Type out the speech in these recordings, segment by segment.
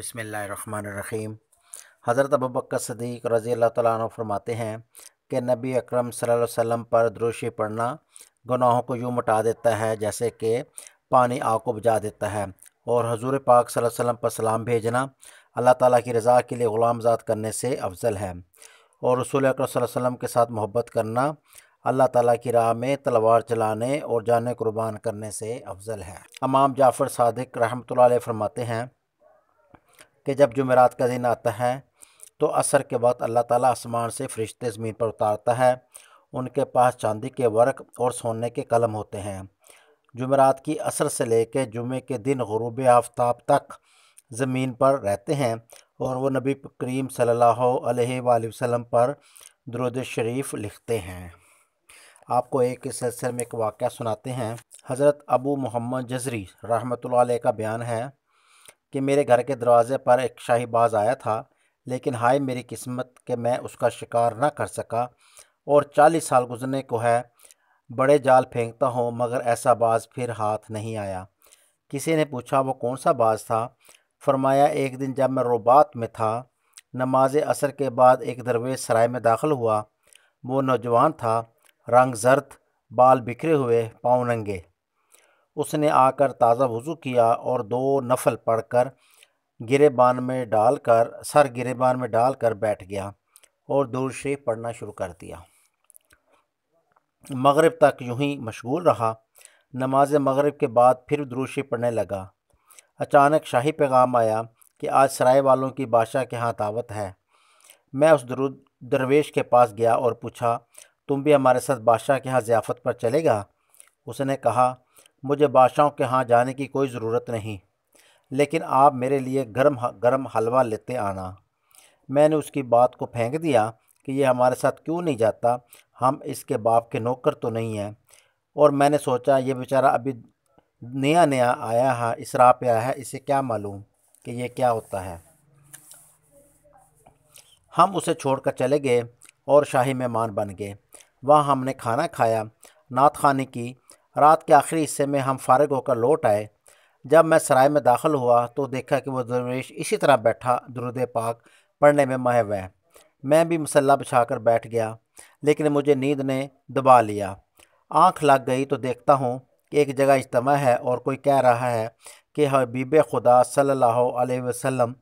बसमीम हज़रत अबू सदीक रज़ी अल्लाह ताली फरमाते हैं कि नबी अकरम सल्लल्लाहु अलैहि वसल्लम पर द्रोशी पढ़ना गुनाहों को यूँ मटा देता है जैसे कि पानी आग को बुझा देता है और हजूर पाक सल्लल्लाहु अलैहि वसल्लम पर सलाम भेजना अल्लाह ताला की रज़ा के लिए ग़ुलाम आजाद करने से अफजल है और रसूल अक्रम वसम के साथ मोहब्बत करना अल्लाह ताला की राह में तलवार चलाने और जान कुर्बान करने से अफजल है अमाम जाफ़र सदक रहमत फरमाते हैं कि जब जुमेरात का दिन आता है तो असर के वक्त अल्लाह ताला आसमान से फरिश्ते ज़मीन पर उतारता है उनके पास चांदी के वर्क और सोने के कलम होते हैं जुमेरात की असर से लेकर जुमे के दिन गरूब आफ्ताब तक ज़मीन पर रहते हैं और वह नबी करीम सल्लल्लाहु अलैहि वसल्लम पर दरुद शरीफ लिखते हैं आपको एक इस सिलसिले में एक वाक़ सुनाते हैं हज़रत अबू मोहम्मद जजरी रहमत का बयान है कि मेरे घर के दरवाज़े पर एक शाही बाज़ आया था लेकिन हाय मेरी किस्मत कि मैं उसका शिकार ना कर सका और चालीस साल गुजरने को है बड़े जाल फेंकता हूँ मगर ऐसा बाज फिर हाथ नहीं आया किसी ने पूछा वो कौन सा बाज था फरमाया एक दिन जब मैं रोबात में था नमाज असर के बाद एक दरवेज सराय में दाखिल हुआ वो नौजवान था रंग जर्द बाल बिखरे हुए पाँव नंगे उसने आकर ताज़ा वज़ू किया और दो नफल पढ़कर गिरेबान में डालकर सर गिरेबान में डालकर बैठ गया और दूर से पढ़ना शुरू कर दिया मगरब तक यूं ही मशगूल रहा नमाज मग़रब के बाद फिर द्रोशी पढ़ने लगा अचानक शाही पैगाम आया कि आज सराय वालों की बादशाह के यहाँ दावत है मैं उस दरवेश के पास गया और पूछा तुम भी हमारे साथ बादशाह के यहाँ ज़ियाफ़त पर चलेगा उसने कहा मुझे बादशाहों के यहाँ जाने की कोई ज़रूरत नहीं लेकिन आप मेरे लिए गर्म गर्म हलवा लेते आना मैंने उसकी बात को फेंक दिया कि यह हमारे साथ क्यों नहीं जाता हम इसके बाप के नौकर तो नहीं हैं और मैंने सोचा ये बेचारा अभी नया नया आया है इस पे आया है इसे क्या मालूम कि यह क्या होता है हम उसे छोड़कर चले गए और शाही मेहमान बन गए वहाँ हमने खाना खाया नात खाने की रात के आखिरी हिस्से में हम फारग होकर लौट आए जब मैं सराय में दाखिल हुआ तो देखा कि वह दरवेश इसी तरह बैठा दुरुद पाक पढ़ने में मह है मैं भी मसल्ला बिछा कर बैठ गया लेकिन मुझे नींद ने दबा लिया आँख लग गई तो देखता हूँ कि एक जगह इज्तम है और कोई कह रहा है कि हबीब खुदा सल्ला वसम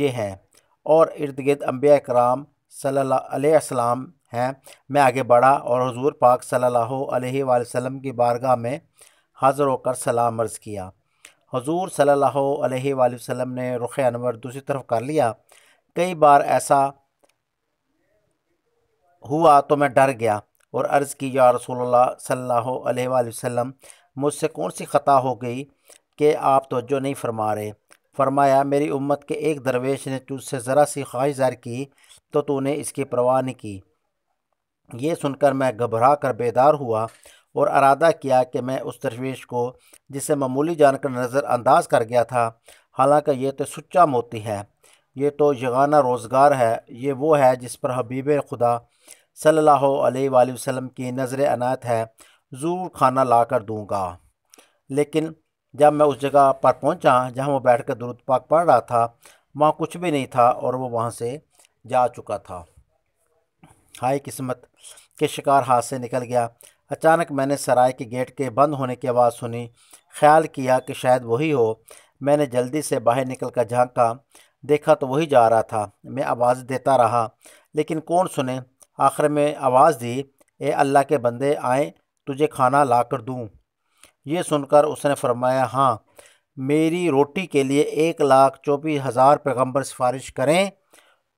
ये हैं और इर्द गिर्द अम्बिया कराम सल्लाम हैं मैं आगे बढ़ा और हजूर पाक सल्लल्लाहु अलैहि वसल्लम की बारगाह में हाज़िर होकर सलाम अर्ज़ किया हजूर सल्लल्लाहु अलैहि वसल्लम ने रुख अनवर दूसरी तरफ कर लिया कई बार ऐसा हुआ तो मैं डर गया और अर्ज़ की या रसोल्ला सल्ला वसम मुझसे कौन सी ख़ता हो गई कि आप तोज्जो नहीं फरमा रहे फरमाया मेरी उम्मत के एक दरवेश ने तुझसे ज़रा सी ख्वाहिश ज़ाहिर की तो तूने इसकी परवाह नहीं की ये सुनकर मैं घबरा कर बेदार हुआ और अरादा किया कि मैं उस दरवेश को जिसे मामूली जानकर नज़रअंदाज कर गया था हालांकि ये तो सच्चा मोती है ये तो यगाना रोज़गार है ये वो है जिस पर हबीब खुदा सल्लल्लाहु अलैहि वसल्लम की नज़र अनायत है ज़रूर खाना ला कर दूँगा लेकिन जब मैं उस जगह पर पहुँचा जहाँ वो बैठ दुरुद पाक पढ़ रहा था वहाँ कुछ भी नहीं था और वो वहाँ से जा चुका था हाय किस्मत के शिकार हाथ से निकल गया अचानक मैंने सराय के गेट के बंद होने की आवाज़ सुनी ख्याल किया कि शायद वही हो मैंने जल्दी से बाहर निकल कर झाँका देखा तो वही जा रहा था मैं आवाज़ देता रहा लेकिन कौन सुने आखिर में आवाज़ दी ए अल्लाह के बंदे आए तुझे खाना ला कर दूँ ये सुनकर उसने फरमाया हाँ मेरी रोटी के लिए एक लाख चौबीस हज़ार पैगम्बर सिफारिश करें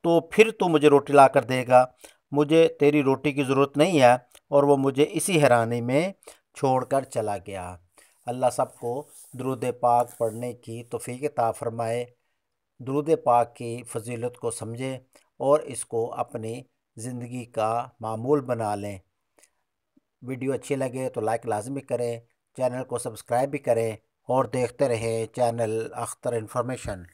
तो फिर तू मुझे रोटी ला कर देगा मुझे तेरी रोटी की ज़रूरत नहीं है और वो मुझे इसी हैरानी में छोड़कर चला गया अल्लाह सबको दरुद पाक पढ़ने की तोफ़ी ताफरमाए फरमाए दरुद पाक की फजीलत को समझें और इसको अपनी ज़िंदगी का मामूल बना लें वीडियो अच्छी लगे तो लाइक लाजमी करें चैनल को सब्सक्राइब भी करें और देखते रहें चैनल अख्तर इन्फॉर्मेशन